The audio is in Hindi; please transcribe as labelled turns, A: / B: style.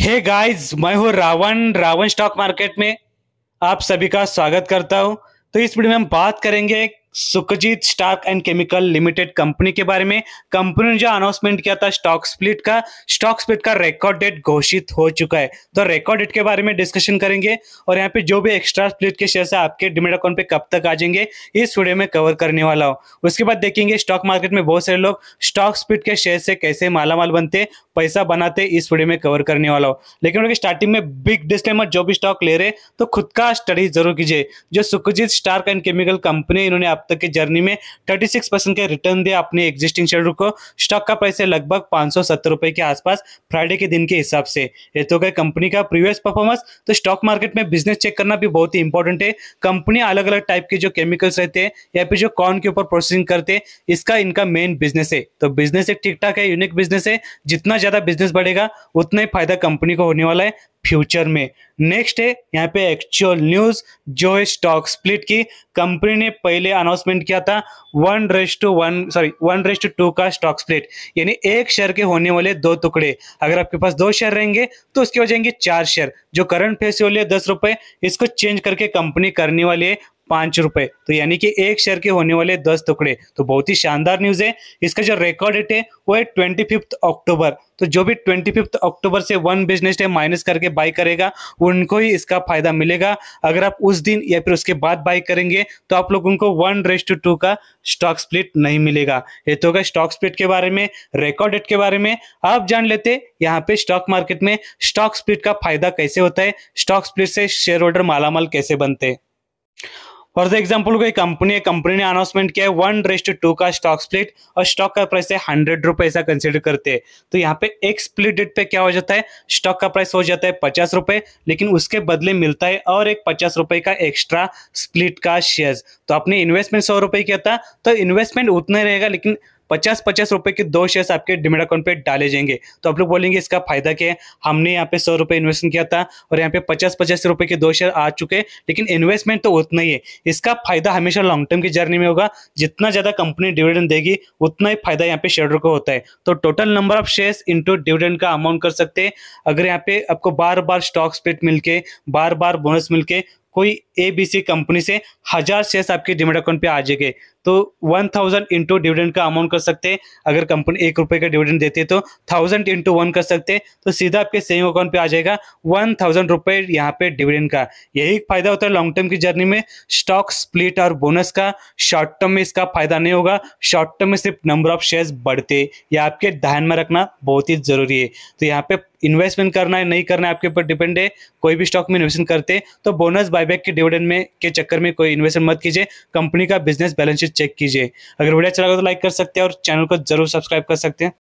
A: हे hey गाइस मैं हूँ रावण रावण स्टॉक मार्केट में आप सभी का स्वागत करता हूँ तो इस वीडियो में हम बात करेंगे Sukhjeet stock and chemical limited company के बारे में कंपनी ने जो अनाउंसमेंट किया था स्टॉक स्प्लिट का स्टॉक स्प्लिट का रिकॉर्ड डेट घोषित हो चुका है तो रिकॉर्ड डेट के बारे में डिस्कशन करेंगे और यहाँ पे जो भी एक्स्ट्रा स्प्लिट के शेयर है आपके डिमेट अकाउंट पे कब तक आ जाएंगे इस वीडियो में कवर करने वाला हूँ उसके बाद देखेंगे स्टॉक मार्केट में बहुत सारे लोग स्टॉक स्प्लिट के शेयर से कैसे मालामाल बनते पैसा बनाते इस वीडियो में कवर करने वाला हूँ लेकिन स्टार्टिंग में बिग डिस्टेमर जो भी स्टॉक ले रहे तो खुद का स्टडी जरूर कीजिए जो Sukhjeet starch and chemical company इन्होंने आप अब तक की जर्नी में थर्टी सिक्स परसेंट के रिटर्न दिया अपने एग्जिस्टिंग शेयर को स्टॉक का प्राइस है लगभग पांच सौ सत्तर रुपए के आसपास फ्राइडे के दिन के हिसाब से ये तो क्या कंपनी का प्रीवियस परफॉर्मेंस तो स्टॉक मार्केट में बिजनेस चेक करना भी बहुत ही इंपॉर्टेंट है कंपनी अलग अलग टाइप के जो केमिकल्स रहते हैं या फिर जो कॉर्न के ऊपर प्रोसेसिंग करते हैं इसका इनका मेन बिजनेस है तो बिजनेस एक ठीक ठाक है यूनिक बिजनेस है जितना ज्यादा बिजनेस बढ़ेगा उतना ही फायदा कंपनी को होने वाला है फ्यूचर में नेक्स्ट है यहाँ पे एक्चुअल न्यूज जो है स्टॉक स्प्लिट की कंपनी ने पहले अनाउंसमेंट किया था one rest two one sorry one rest two two का स्टॉक स्प्लिट यानी एक शेयर के होने वाले दो टुकड़े अगर आपके पास दो शेयर रहेंगे तो उसके हो जाएंगे चार शेयर जो करंट फेस वाले दस रुपए इसको चेंज करके कंपनी करने वाली है पांच रुपए तो यानी कि एक शेयर के होने वाले दस टुकड़े तो बहुत ही शानदार न्यूज है इसका जो रिकॉर्ड डेट है वो है ट्वेंटी फिफ्थ अक्टूबर तो जो भी ट्वेंटी फिफ्थ अक्टूबर से वन बिजनेस डे माइनस करके बाय करेगा उनको ही इसका फायदा मिलेगा अगर आप उस दिन या फिर उसके बाद बाय करेंगे तो आप लोग उनको वन रेस टू टू का स्टॉक स्प्लिट नहीं मिलेगा ये तो होगा स्टॉक स्प्लिट के बारे में रिकॉर्ड डेट के बारे में आप जान लेते यहाँ पे स्टॉक मार्केट में स्टॉक स्प्लिट का फायदा कैसे होता है स्टॉक स्प्लिट से शेयर होल्डर मालामाल कैसे बनते हैं फॉर एग्जाम्पल कोई कंपनी है कंपनी ने अनाउंसमेंट किया है वन रेस्ट टू का स्टॉक स्प्लिट और स्टॉक का प्राइस है हंड्रेड रुपए ऐसा कंसिडर करते हैं तो यहाँ पे एक स्प्लिट डेट पे क्या हो जाता है स्टॉक का प्राइस हो जाता है पचास रुपए लेकिन उसके बदले मिलता है और एक पचास रुपए का एक्स्ट्रा स्प्लिट का शेयर तो आपने इन्वेस्टमेंट सौ रुपए किया था तो इन्वेस्टमेंट उतना रहेगा लेकिन पचास पचास रुपए के दो शेयर्स आपके डिमेट अकाउंट पे डाले जाएंगे तो आप लोग बोलेंगे इसका फायदा क्या है हमने यहाँ पे सौ रुपये इन्वेस्ट किया था और यहाँ पे पचास पचास रुपए के दो शेयर आ चुके हैं लेकिन इन्वेस्टमेंट तो उतना ही है इसका फायदा हमेशा लॉन्ग टर्म की जर्नी में होगा जितना ज्यादा कंपनी डिविडेंड देगी उतना ही फायदा यहाँ पे शेयर को होता है तो total number of share into dividend का अमाउंट कर सकते हैं अगर यहाँ पे आपको बार बार स्टॉक स्प्लिट मिलकर बार बार बोनस मिलकर कोई एबीसी कंपनी से हजार शेयर्स आपके डिमेट अकाउंट पे आ जाएंगे तो वन थाउजेंड इंटू डिविडेंड का अमाउंट कर सकते हैं अगर कंपनी एक रुपए का डिविडेंड देती है तो थाउजेंड इंटू वन कर सकते हैं तो सीधा आपके सेविंग अकाउंट पे आ जाएगा वन थाउजेंड रुपये यहाँ पे डिविडेंड का यही फायदा होता है लॉन्ग टर्म की जर्नी में स्टॉक स्प्लिट और बोनस का शॉर्ट टर्म में इसका फायदा नहीं होगा शॉर्ट टर्म में सिर्फ नंबर ऑफ शेयर्स बढ़ते या आपके ध्यान में रखना बहुत ही जरूरी है तो यहाँ पे इन्वेस्टमेंट करना है नहीं करना है आपके ऊपर डिपेंड है कोई भी स्टॉक में इन्वेस्टमेंट करते तो बोनस बायबैक के डिविडेंड में के चक्कर में कोई इन्वेस्टमेंट मत कीजिए कंपनी का बिजनेस बैलेंस चेक कीजिए अगर वीडियो अच्छा लगा तो लाइक कर सकते हैं और चैनल को जरूर सब्सक्राइब कर सकते हैं